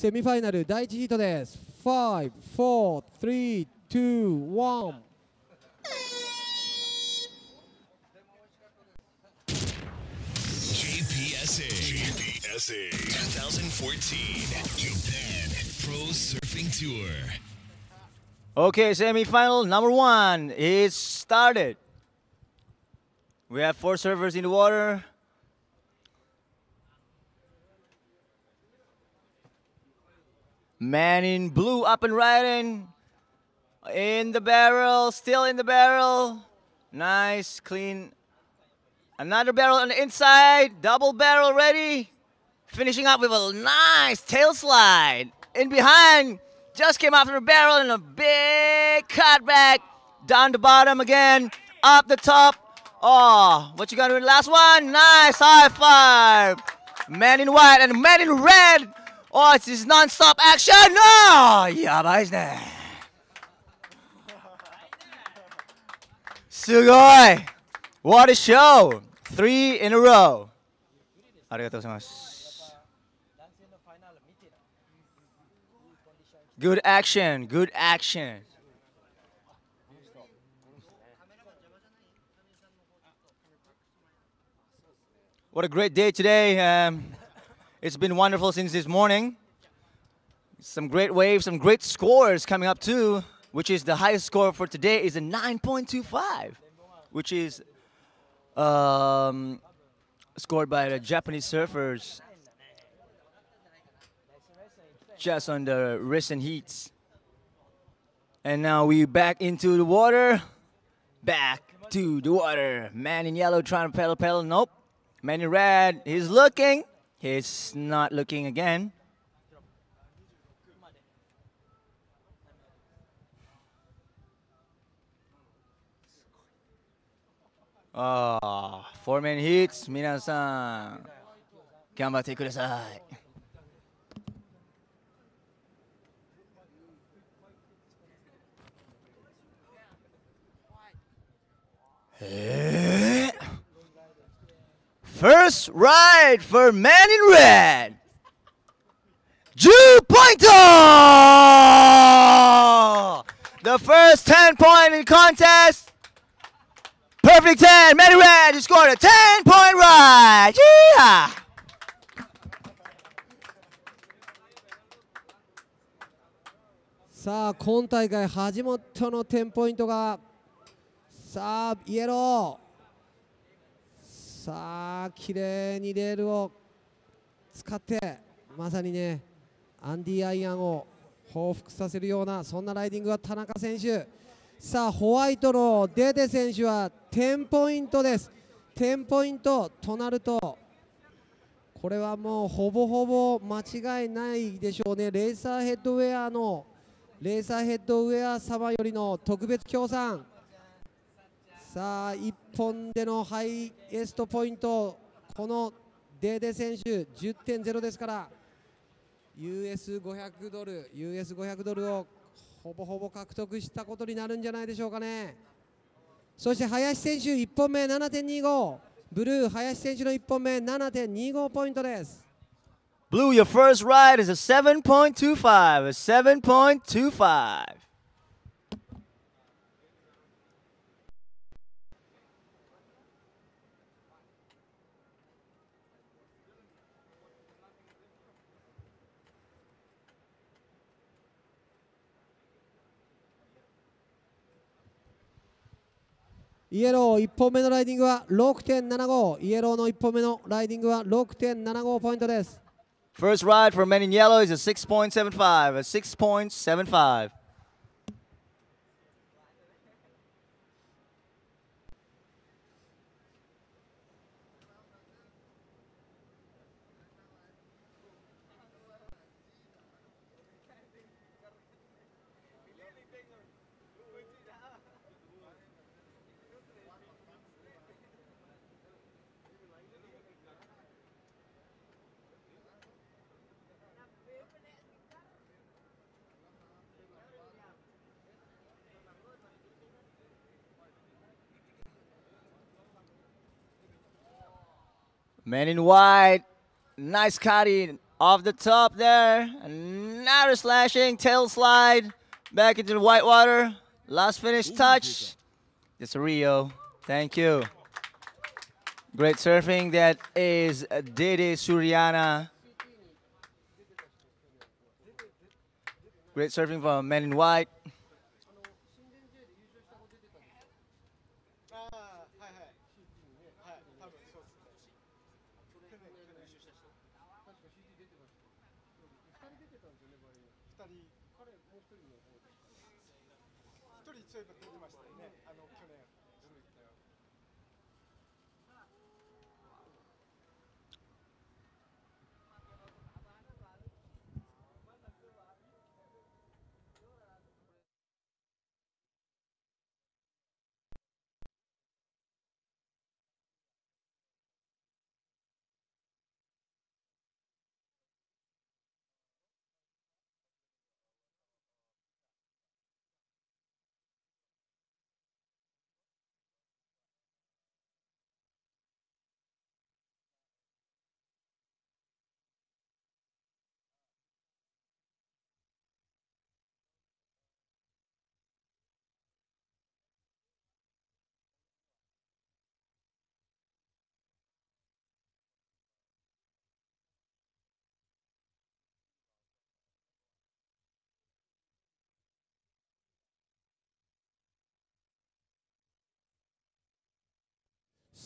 セミファイナル第1ヒートです5 4 3 2 1Okay, semi-final number one is started. We have four servers in the water. Man in blue up and riding. In the barrel, still in the barrel. Nice, clean. Another barrel on the inside. Double barrel ready. Finishing up with a nice tail slide. In behind, just came after the barrel and a big cutback. Down the bottom again, up the top. Oh, what you gonna do in the last one? Nice high five. Man in white and man in red Oh, it's this non-stop action! No! Yeah, ばいですね。すごい What a show! Three in a row! Good action! Good action! What a great day today. Um, it's been wonderful since this morning. Some great waves, some great scores coming up too, which is the highest score for today is a 9.25, which is um, scored by the Japanese surfers just on the recent heats. And now we back into the water. Back to the water. Man in yellow trying to pedal, pedal. Nope. Man in red, he's looking. He's not looking again. Ah, oh, four man hits, minasan. Gambatte kudasai. Eh? First ride for Man in Red. Jew Pointer! The first 10 point in contest. Perfect 10. Man in Red, you scored a 10 point ride. Yeah! さあ今大会初めての10ポイントがさあイエローさあ綺麗にレールを使ってまさにねアンディ・アイアンを報復させるようなそんなライディングは田中選手さあホワイトのデデ選手は10ポイントです10ポイントとなるとこれはもうほぼほぼ間違いないでしょうねレーサーヘッドウェアのレーサーヘッドウェア様よりの特別協賛さあ1本でのハイエストポイントこのデーデ選手10.0ですから US500 ドル US500 ドルをほぼほぼ獲得したことになるんじゃないでしょうかねそして林選手1本目7.25ブルー林選手の1本目7.25ポイントですブルー your first ride is a 7.25, a 7.25. イエロー1本目のライディングは6.75イエローの1本目のライディングは6.75ポイントです First ride for Men in Yellow is a 6.75 a 6.75 Man in white. Nice cutting off the top there. Another slashing, tail slide. Back into the white water. Last finish touch. It's Rio. Thank you. Great surfing. That is Didi Suriana. Great surfing from Men in White.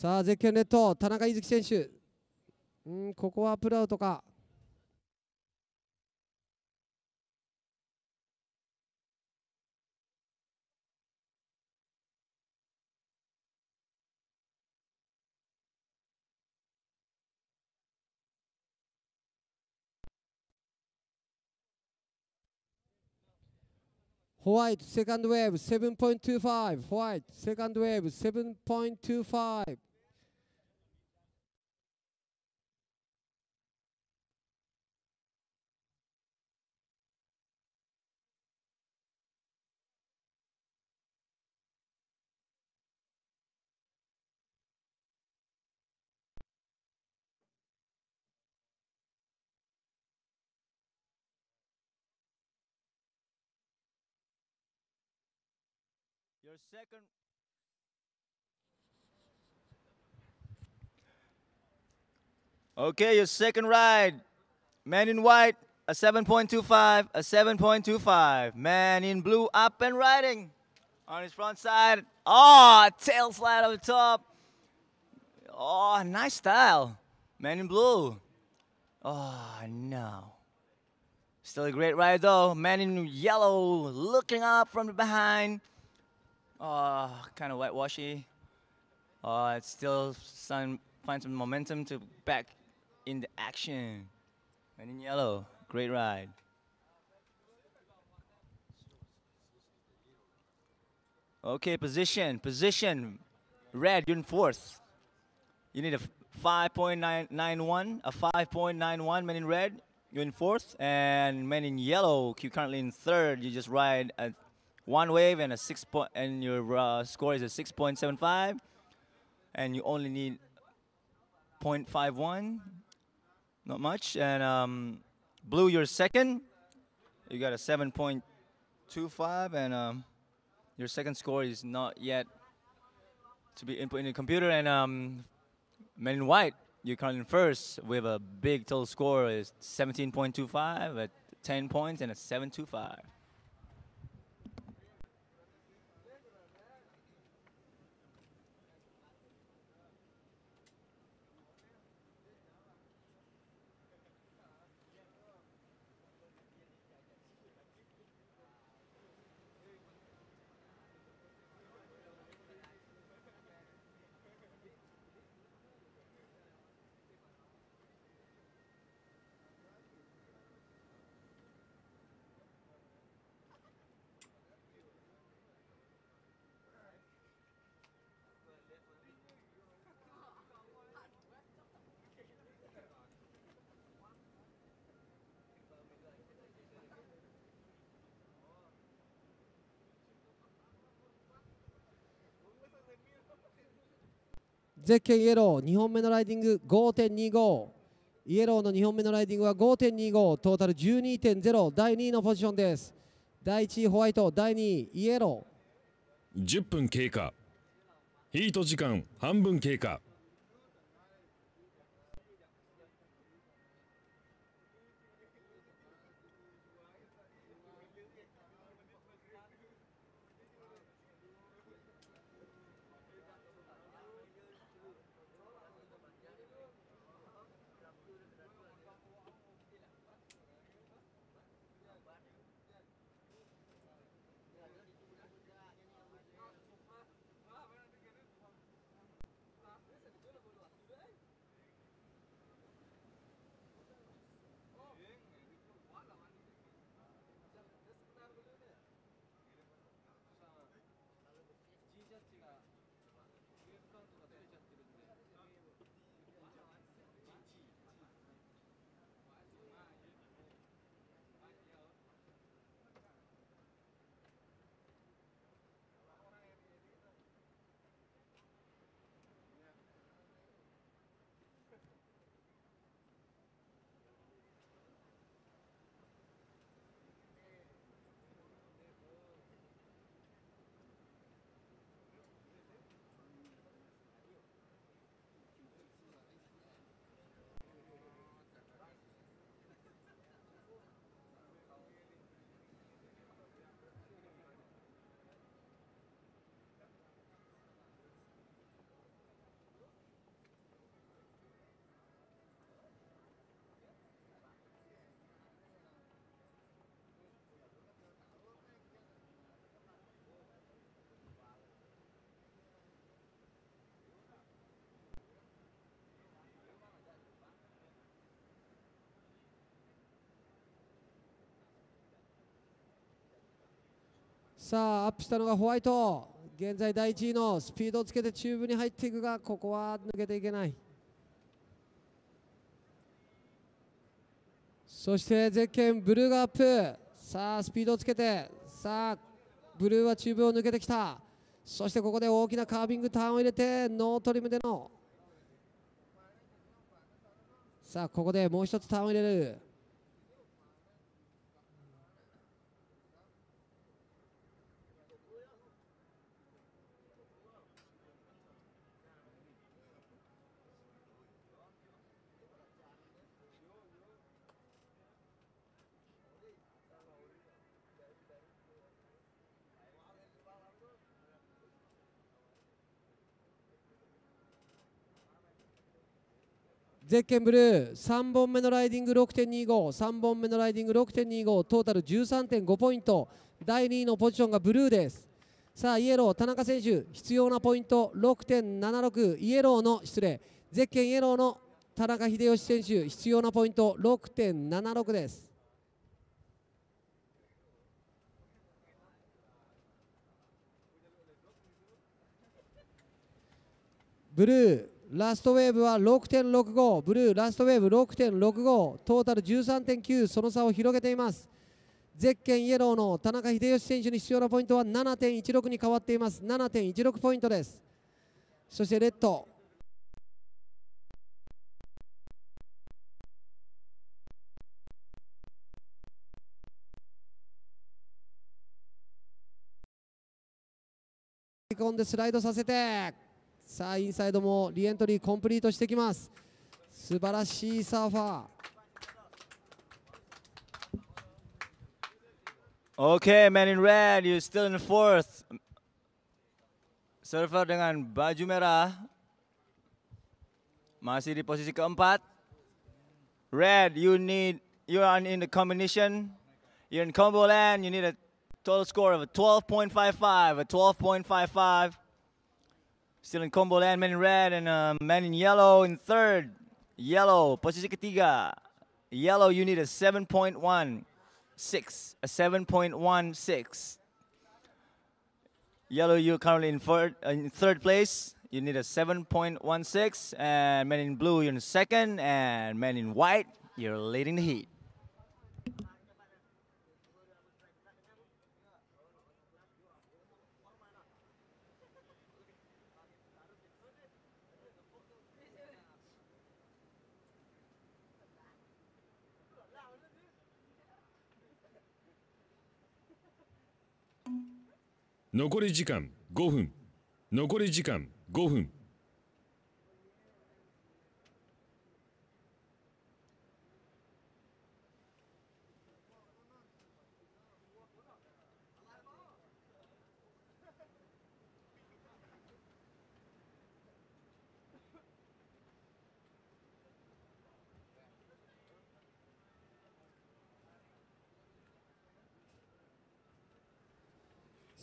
さあ絶景ネット田中柚希選手うんここはプラウトかホワイト、セカンドウェーブ、7.25。ホワイト、セカンドウェーブ、7.25。second. Okay, your second ride. Man in white, a 7.25, a 7.25. Man in blue up and riding on his front side. Oh, tail slide on the top. Oh, nice style. Man in blue. Oh, no. Still a great ride though. Man in yellow looking up from behind. Uh, ah, kind of whitewashy. Uh, it's still some, find some momentum to back in the action. And in yellow, great ride. Okay, position, position. Red, you're in fourth. You need a 5.991, a 5.91 men in red, you're in fourth, and men in yellow, you're currently in third. You just ride at one wave and a six point, and your uh, score is a 6.75, and you only need 0.51, not much. And um, blue, your second, you got a 7.25, and um, your second score is not yet to be input in the computer. And um, men in white, you're currently first with a big total score is 17.25 at 10 points and a 725. ゼッケンイエロー2本目のライディング5.25イエローの2本目のライディングは5.25トータル12.0第2位のポジションです第1位ホワイト第2位イエロー10分経過ヒート時間半分経過さあアップしたのがホワイト現在第1位のスピードをつけてチューブに入っていくがここは抜けていけないそしてゼッケンブルーがアップさあスピードをつけてさあブルーはチューブを抜けてきたそしてここで大きなカービングターンを入れてノートリムでのさあここでもう一つターンを入れるゼッケンブルー3本目のライディング6.253本目のライディング6.25トータル13.5ポイント第2位のポジションがブルーですさあイエロー田中選手必要なポイント6.76イエローの失礼ゼッケンイエローの田中秀吉選手必要なポイント6.76ですブルーラストウェーブは6.65ブルーラストウェーブ6.65トータル13.9その差を広げていますゼッケンイエローの田中秀吉選手に必要なポイントは7.16に変わっています7.16ポイントですそしてレッド込んでスライドさせてさあインサイドもリエントリーコンプリートしてきます素晴らしいサーファー Okay, man in red, you still in fourth. Server dengan baju merah masih di posisi keempat. Red, you need you are in the combination. You're in combo land. You need a total score of a 12.55, a 12.55. Still in combo land, man in red and uh, man in yellow in third. Yellow, posisi ketiga. Yellow, you need a 7.16. A 7.16. Yellow, you're currently in, third, uh, in third place. You need a 7.16. And men in blue, you're in second. And men in white, you're leading the heat. 残り時間5分残り時間5分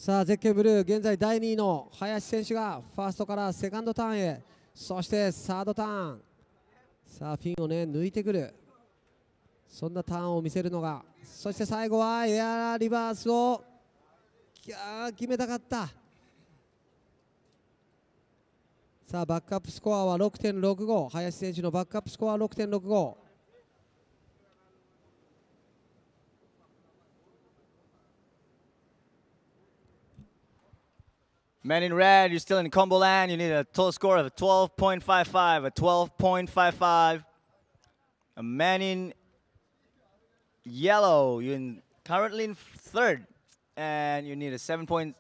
さあ絶景ブルー現在第2位の林選手がファーストからセカンドターンへそしてサードターンさあピンをね抜いてくるそんなターンを見せるのがそして最後はエアリバースをきゃー決めたかったさあバックアップスコアは6.65林選手のバックアップスコアは6.65 Men in red, you're still in combo land. You need a total score of 12.55, a 12.55. A man in yellow, you're in currently in third, and you need a 7.16,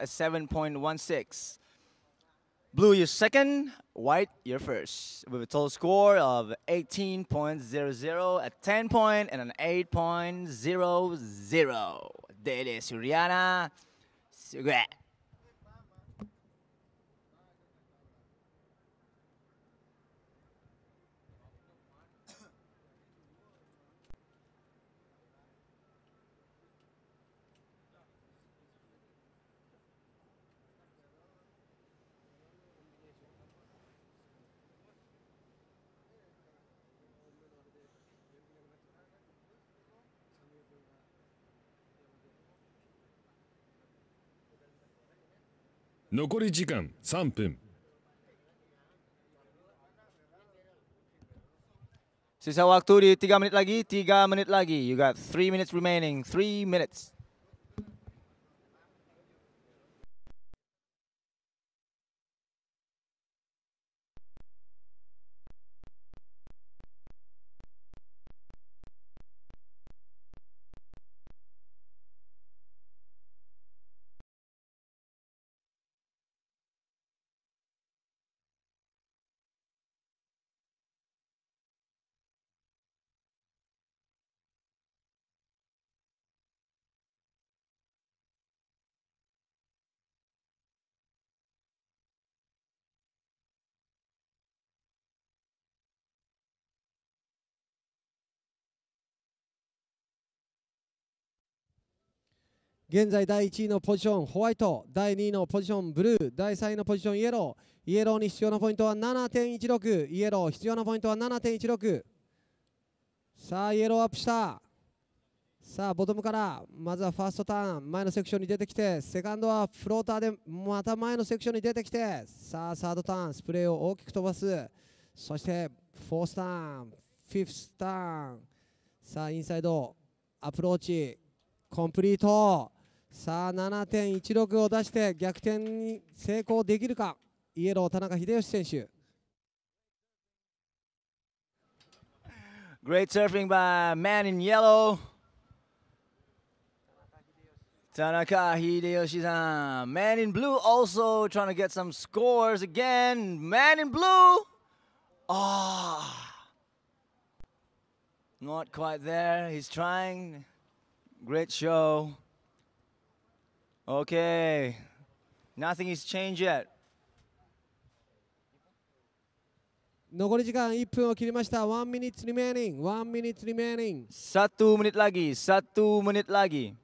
a 7.16. Blue, you're second. White, you're first. With a total score of 18.00, a 10 point, and an 8.00. There it is, Suriana Sugat. 残り時間3分 Sisa waktu di 3 menit lagi, 3 menit lagi. You got 3 minutes remaining, 3 minutes. 現在第1位のポジションホワイト第2位のポジションブルー第3位のポジションイエローイエローに必要なポイントは7.16イエロー必要なポイントは7.16さあイエローアップしたさあボトムからまずはファーストターン前のセクションに出てきてセカンドはフローターでまた前のセクションに出てきてさあサードターンスプレーを大きく飛ばすそしてフォースターンフィフスターンさあインサイドアプローチコンプリートさあ7.16を出して逆転に成功できるかイエロー田中秀吉選手 Great surfing by man in yellow 田中秀吉さん Man in blue also trying to get some scores again Man in blue Ah、oh. Not quite there. He's trying. Great show. Okay, nothing is changed yet. 残り時間1分を切りました。1 minute remaining. 1 minute remaining. 1 menit lagi. 1 menit lagi.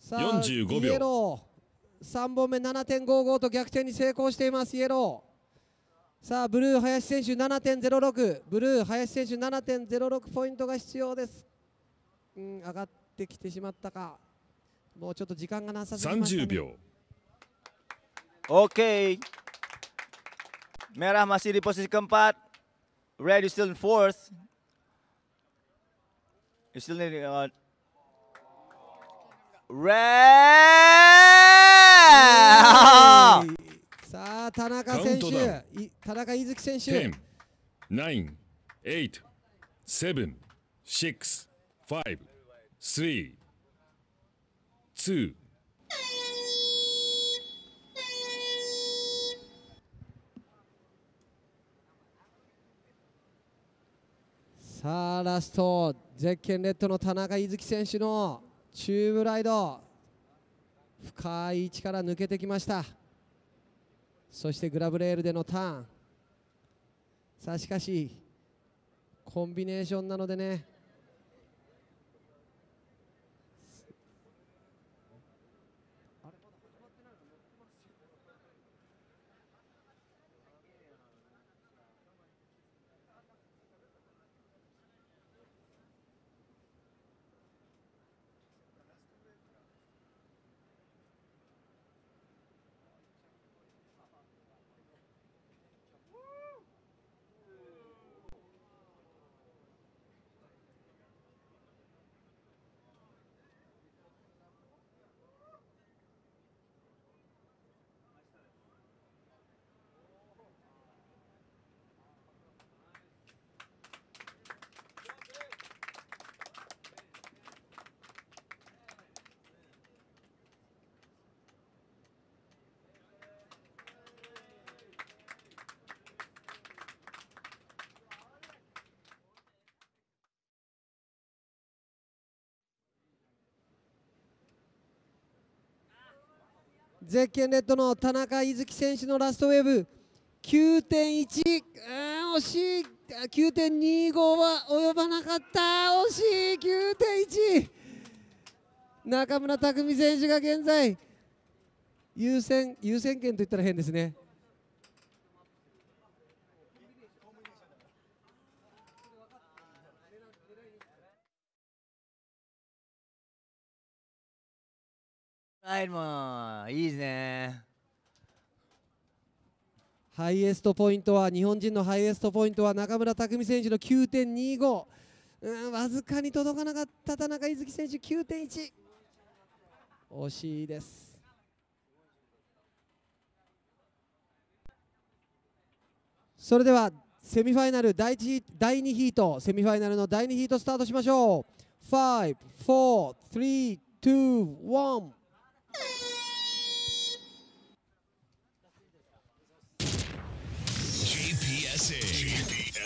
さあ45秒イエロー3本目7.55と逆転に成功していますイエローさあブルー林選手7.06ブルー林選手7.06ポイントが必要です、うん、上がっってきてしまったかもうちょっと時間がなさすぎました、ね、30秒 Okay Merah masih di posisi keempat Red is still in fourth is still in, uh, Red さあ田中選手田中伊月選手10 9 8 7 6 5 three, two, さあラストゼッケンレッドの田中柚希選手のチューブライド深い位置から抜けてきましたそしてグラブレールでのターンさあしかしコンビネーションなのでねゼッケンレッドの田中伊月選手のラストウェーブ9.1、うん、惜しい9.25は及ばなかった惜しい9.1中村拓海選手が現在優先優先権といったら変ですねはいもういいですねハイエストポイントは日本人のハイエストポイントは中村拓海選手の9.25、うん、わずかに届かなかった田中柚希選手9.1惜しいですそれではセミファイナル第一第2ヒートセミファイナルの第2ヒートスタートしましょう5 4 3 2 1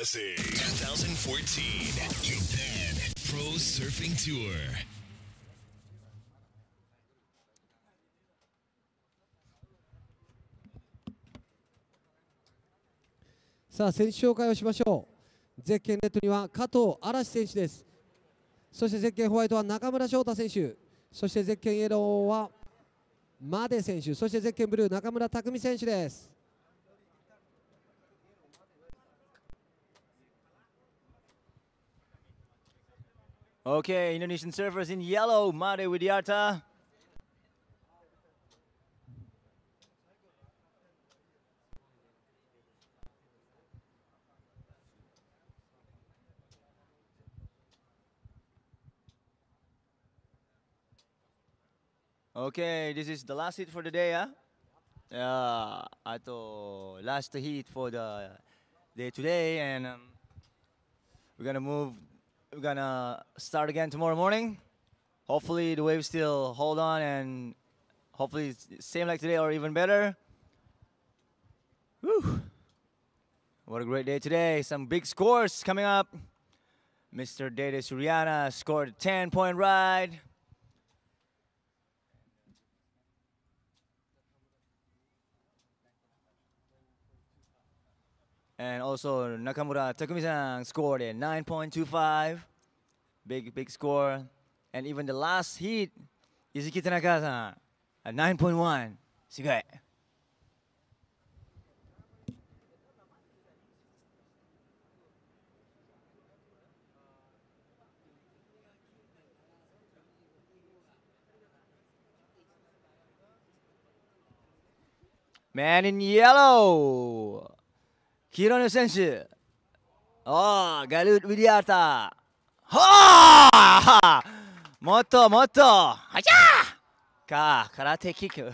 Odyssey 2014 Japan Pro Surfing Tour. さあ選手紹介をしましょうゼッケンレッドには加藤嵐選手ですそしてゼッケンホワイトは中村翔太選手そしてゼッケンイエローはマデ選手そしてゼッケンブルー中村拓海選手です Okay, Indonesian surfers in yellow, Made Widiarta. Okay, this is the last hit for the day, huh? Yeah, I thought last hit for the day today, and um, we're gonna move we're gonna start again tomorrow morning. Hopefully the waves still hold on and hopefully it's same like today or even better. Woo! What a great day today. Some big scores coming up. Mr. Dede Suryana scored a 10-point ride. And also Nakamura Takumi-san scored a 9.25. Big, big score. And even the last heat, Yuzuki Tanaka-san at 9.1. Sugai. Man in yellow. 黄色の選手おーガルウィリアータほーもっともっとはじゃーか空手キック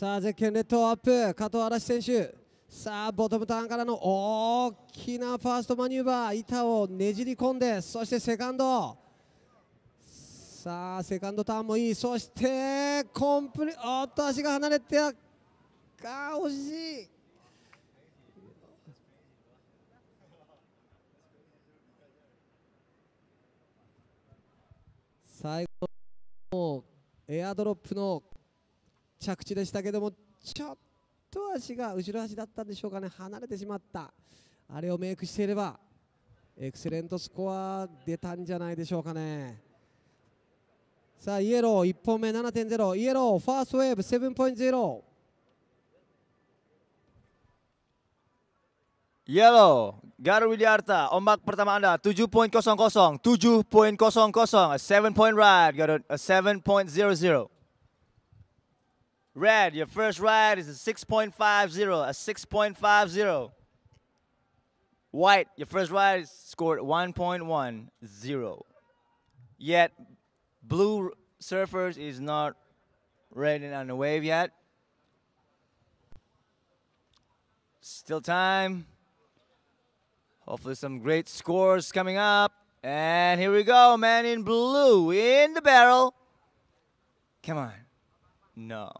さあゼッケンレッドアップ加藤嵐選手さあボトムターンからの大きなファーストマニューバー板をねじり込んでそしてセカンドさあセカンドターンもいいそしてコンプリおっと足が離れてあ惜しい最後のエアドロップの着地でしたけどもちょっと足が後ろ足だったんでしょうかね離れてしまったあれをメイクしていればエクセレントスコア出たんじゃないでしょうかねさあイエロー1本目7.0イエローファーストウェーブ 7.0Yellow, Garu Wiliarta, ombak pertama Anda 7.00, 7.00, 7 point ride, g o イ a 7.00. Red, your first ride is a 6.50, a 6.50. White, your first ride scored 1.10. Yet, blue surfers is not riding on the wave yet. Still time. Hopefully some great scores coming up. And here we go, man in blue, in the barrel. Come on. No.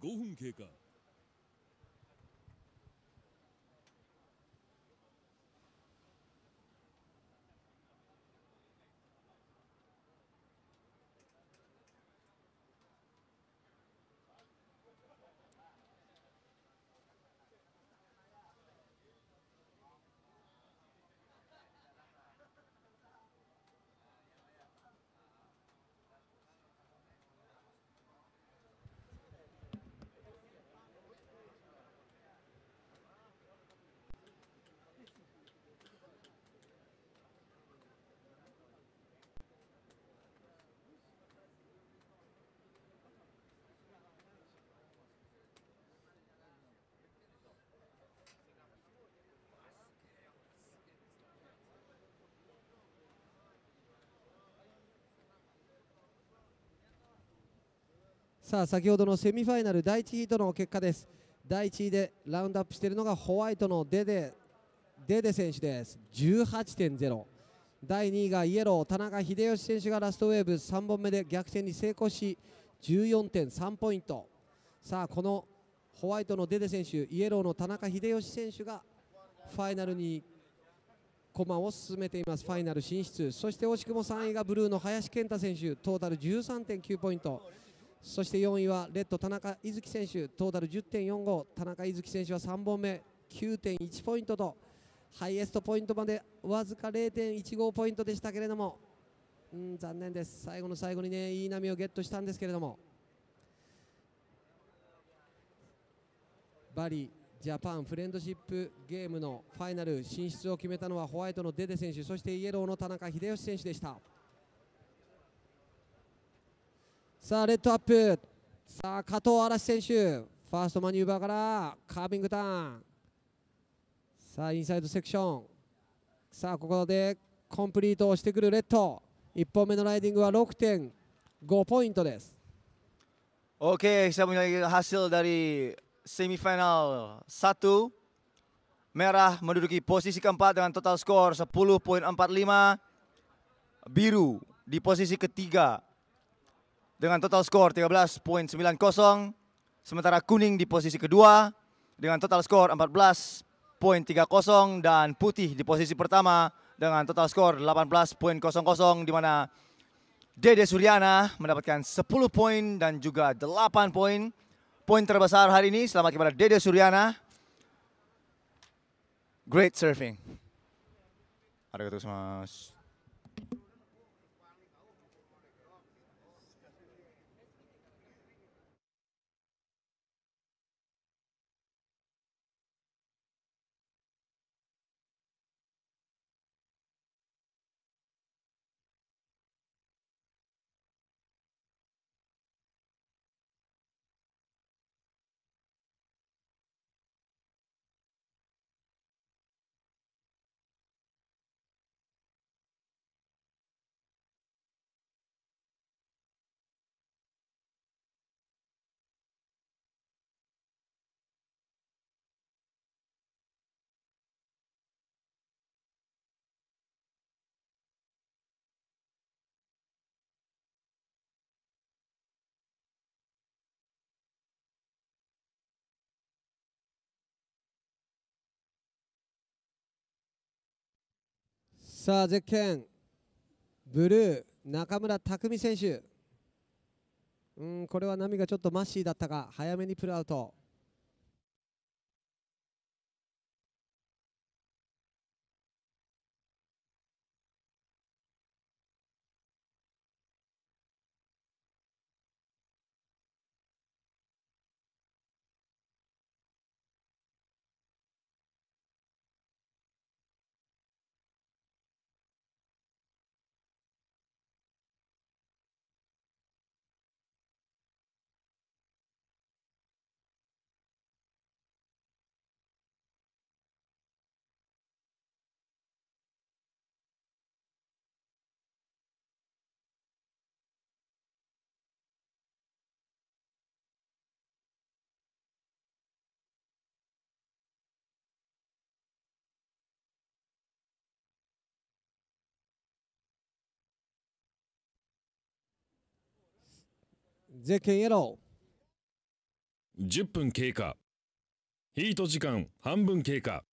5分経過さあ先ほどのセミファイナル第1位との結果です第1位でラウンドアップしているのがホワイトのデデデデ選手です18.0第2位がイエロー田中秀吉選手がラストウェーブ3本目で逆転に成功し14.3ポイントさあこのホワイトのデデ選手イエローの田中秀吉選手がファイナルに駒を進めていますファイナル進出そして惜しくも3位がブルーの林健太選手トータル13.9ポイントそして4位はレッド田中伊月選手トータル10.45田中伊月選手は3本目9.1ポイントとハイエストポイントまでわずか0.15ポイントでしたけれども、うん、残念です最後の最後にねいい波をゲットしたんですけれどもバリジャパンフレンドシップゲームのファイナル進出を決めたのはホワイトのデデ選手そしてイエローの田中秀吉選手でした。さあ、レッドアップ。さあ、加藤嵐選手。ファーストマニューバーからカービングターン。さあ、インサイドセクション。さあ、ここでコンプリートしてくるレッド。1本目のライディングは6.5ポイントです。OK、久々に走るだり、セミファイナル、サトゥ。メラ。r ル h menduduki p タ s i s i keempat d e n g リマ。ビル。t a l skor 1 0 dengan total skor 13.90. Sementara kuning di posisi kedua dengan total skor 14.30 dan putih di posisi pertama dengan total skor 18.00 di mana Dede Suryana mendapatkan 10 poin dan juga 8 poin. Poin terbesar hari ini selamat kepada Dede Suryana. Great surfing, Ada Arigatou gozaimasu. さあゼッケンブルー中村拓海選手うんこれは波がちょっとマッシーだったが早めにプルアウトゼッケンイエロー10分経過ヒート時間半分経過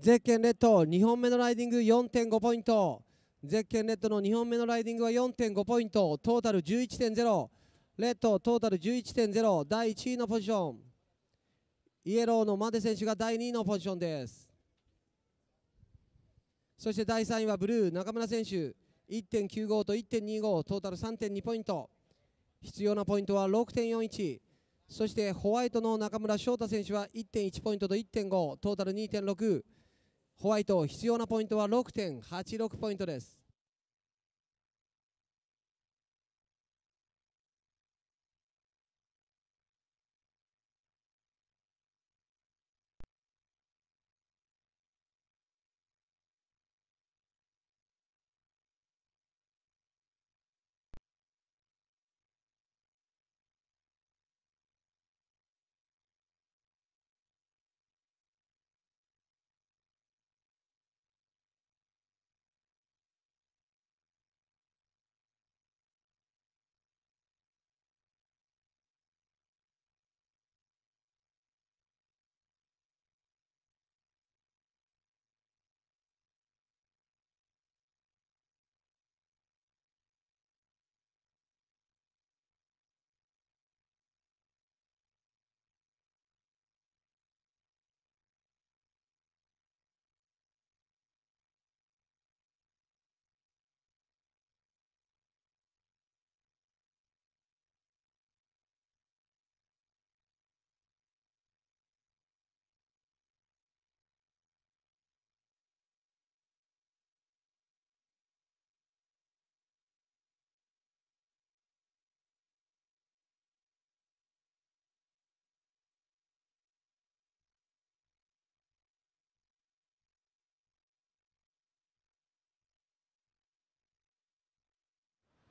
ゼッケンレッド2本目のライディング4.5ポイントゼッケンレッドの2本目のライディングは4.5ポイントトータル11.0レッドトータル11.0第1位のポジションイエローのマデ選手が第2位のポジションですそして第3位はブルー中村選手1.95と1.25トータル3.2ポイント必要なポイントは6.41そしてホワイトの中村翔太選手は1.1ポイントと1.5トータル2.6ホワイト必要なポイントは6.86ポイントです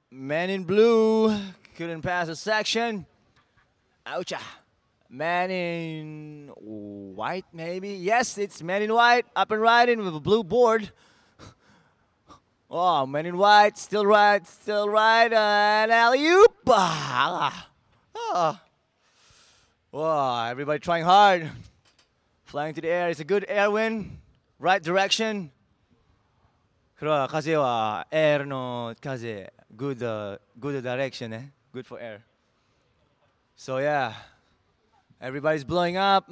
Man in blue couldn't pass a section. Oucha. Ah. Man in white, maybe? Yes, it's man in white, up and riding with a blue board. Oh, man in white, still right, still right, and alley-oop. Ah. ah. Oh, everybody trying hard. Flying to the air, it's a good air win. Right direction. kaze good, uh, good direction, eh? Good for air. So yeah, everybody's blowing up.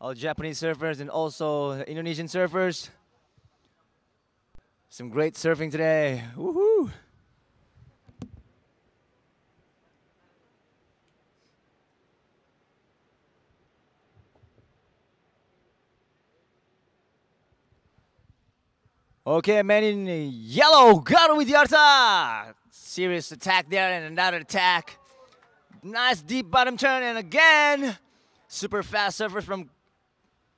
All Japanese surfers and also Indonesian surfers. Some great surfing today. Woohoo! Okay, man in yellow got with Yarta. Serious attack there and another attack. Nice deep bottom turn and again. Super fast surfer from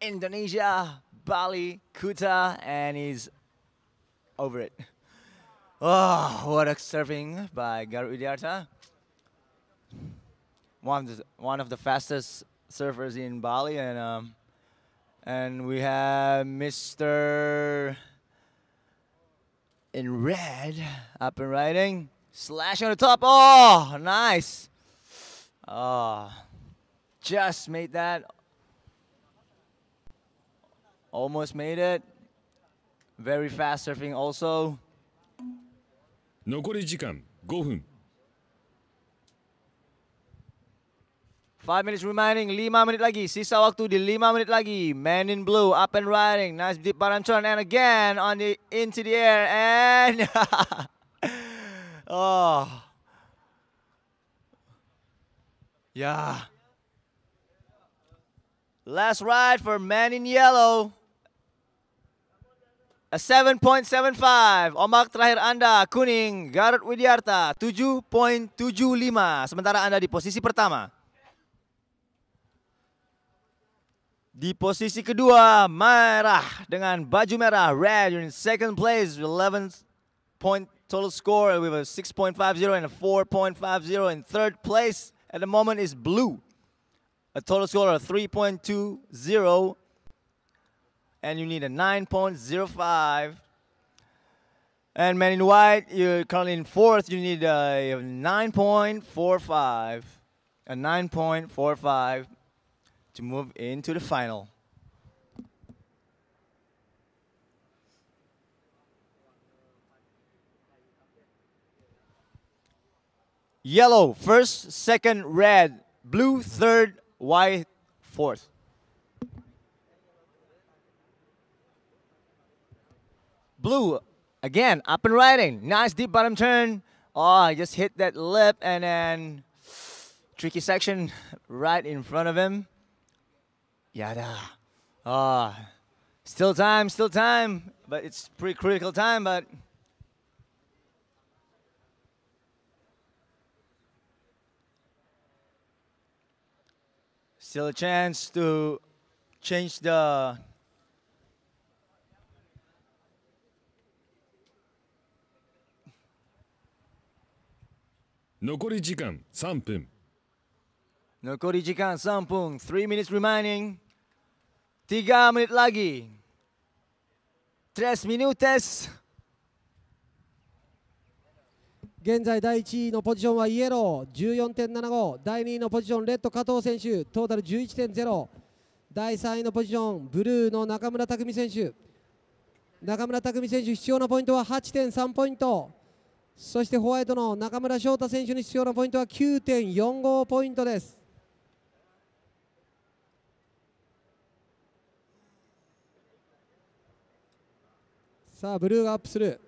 Indonesia, Bali, Kuta, and he's over it. Oh, what a serving by Garu Udiarta. One of, the, one of the fastest surfers in Bali, and um, and we have Mr in red, up and riding. Slash on the top. Oh, nice. Oh, just made that. Almost made it. Very fast surfing also. 残り時間5分。5 minutes remaining, 5 menit lagi, sisa waktu di 5 menit lagi. Man in blue, up and riding, nice deep turn and again on the into the air, and oh, yeah. Last ride for man in yellow. A 7.75. Ombak terakhir Anda, kuning, Garut Widiarta, 7.75. Sementara Anda di posisi pertama. Di posisi kedua, Merah dengan baju merah. Red, you're in second place. 11 point total score with a 6.50 and a 4.50. In third place at the moment is Blue. A total score of 3.20. And you need a 9.05. And man in White, you're currently in fourth. You need a 9.45. A 9.45 to move into the final. Yellow first, second red, blue third, white fourth. Blue again up and riding. Nice deep bottom turn. Oh, I just hit that lip and then tricky section right in front of him. Yada. Ah, oh, still time, still time, but it's pretty critical time, but. Still a chance to change the Nokori jikan 3分。Nokori jikan 3 3 minutes remaining. Tiga menit lagi. Tres minutes. 現在第1位のポジションはイエロー14.75第2位のポジションレッド加藤選手トータル11.0第3位のポジションブルーの中村拓海選手中村拓海選手必要なポイントは8.3ポイントそしてホワイトの中村翔太選手に必要なポイントは9.45ポイントですさあブルーがアップする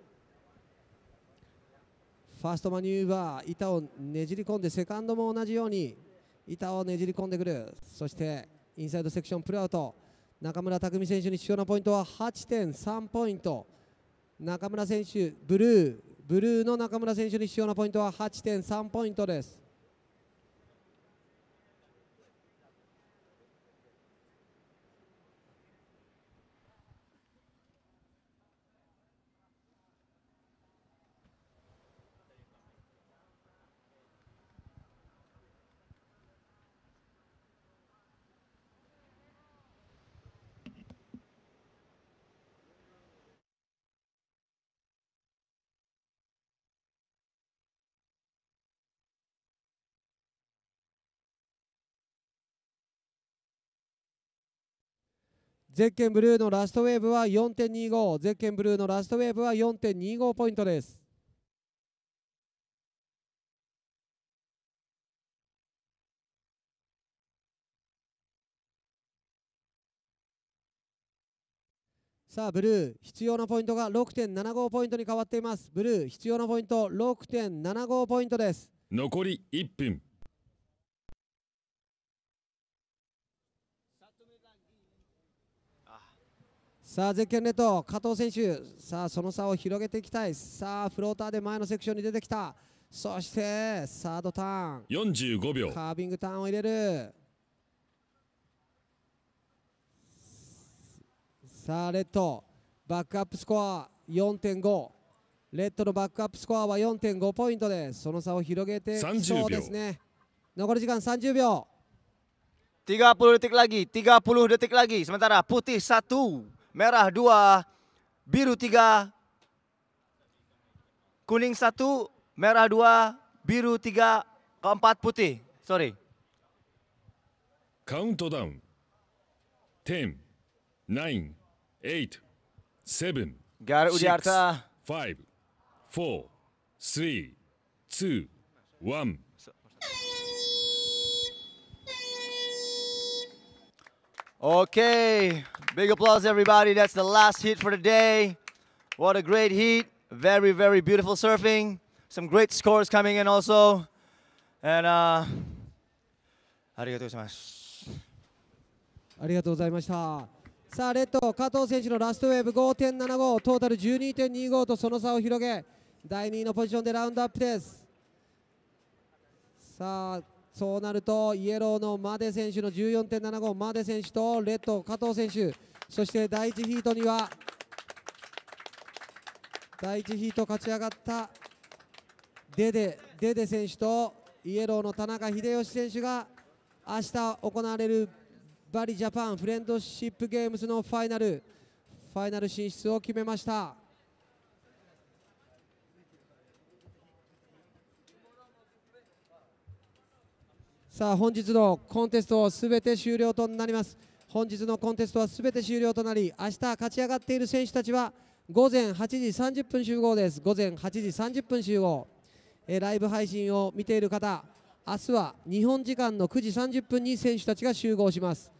ファーストマニューバー板をねじり込んでセカンドも同じように板をねじり込んでくるそしてインサイドセクションプルアウト中村拓海選手に必要なポイントは8.3ポイント中村選手ブルーブルーの中村選手に必要なポイントは8.3ポイントですゼッケンブルーのラストウェーブは4.25ゼッケンブルーのラストウェーブは4.25ポイントですさあブルー必要なポイントが6.75ポイントに変わっていますブルー必要なポイント6.75ポイントです残り1分さあケンレット加藤選手さあその差を広げていきたいさあフローターで前のセクションに出てきたそしてサードターン45秒カービングターンを入れるさあレッドバックアップスコア4.5レッドのバックアップスコアは4.5ポイントでその差を広げてきそうですね残り時間30秒30 detik lagi 30 detik lagi sementara putih merah 2, biru 3, kuning 1, merah 2, biru 3, keempat putih. Sorry. Countdown. 10, 9, 8, 7, Garu Udiarta. 5, 4, 3, 2, 1. Oke, Big applause, everybody. That's the last heat for the day. What a great heat. Very, very beautiful surfing. Some great scores coming in also. And uh, ありがとうございます。ありがとうございました。さあ、レッド、加藤選手のラストウェーブ5.75、トータル12.25とその差を広げ、第2位のポジションでラウンドアップです。さあそうなるとイエローのマデ選手の14.75マデ選手とレッド加藤選手そして第1ヒートには第1ヒート勝ち上がったデデデデ選手とイエローの田中秀吉選手が明日行われるバリジャパンフレンドシップゲームズのファイナルファイナル進出を決めました。さあ本日のコンテストすべて終了となります本日のコンテストはすべて終了となり明日勝ち上がっている選手たちは午前8時30分集合です午前8時30分集合えライブ配信を見ている方明日は日本時間の9時30分に選手たちが集合します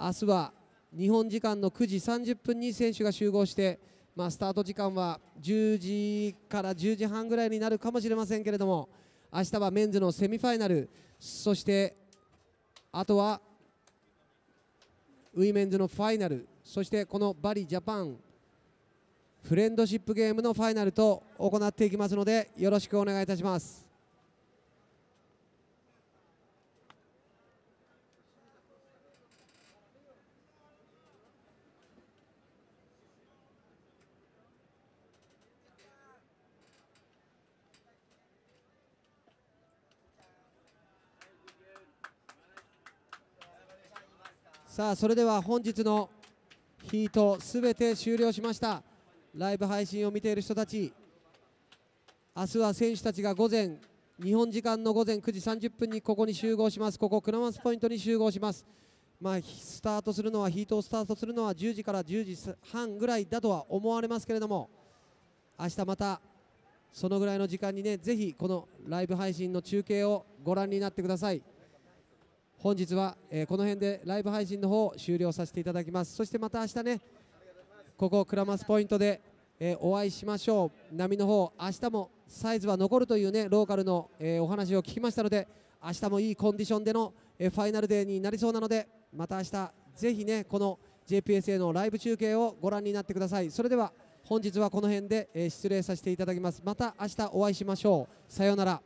明日は日本時間の9時30分に選手が集合してまあ、スタート時間は10時から10時半ぐらいになるかもしれませんけれども明日はメンズのセミファイナルそしてあとはウィメンズのファイナルそしてこのバリジャパンフレンドシップゲームのファイナルと行っていきますのでよろしくお願いいたします。さあそれでは本日のヒートすべて終了しましたライブ配信を見ている人たち明日は選手たちが午前日本時間の午前9時30分にここに集合しますここクラマスポイントに集合しますまあ、スタートするのはヒートをスタートするのは10時から10時半ぐらいだとは思われますけれども明日またそのぐらいの時間にねぜひこのライブ配信の中継をご覧になってください。本日は、えー、この辺でライブ配信の方を終了させていただきますそしてまた明日ねここクラマスポイントで、えー、お会いしましょう波の方明日もサイズは残るというねローカルの、えー、お話を聞きましたので明日もいいコンディションでの、えファイナルデーになりそうなのでまた明日ぜひねこの JPSA のライブ中継をご覧になってくださいそれでは本日はこの辺で、え失礼させていただきますまた明日お会いしましょうさようなら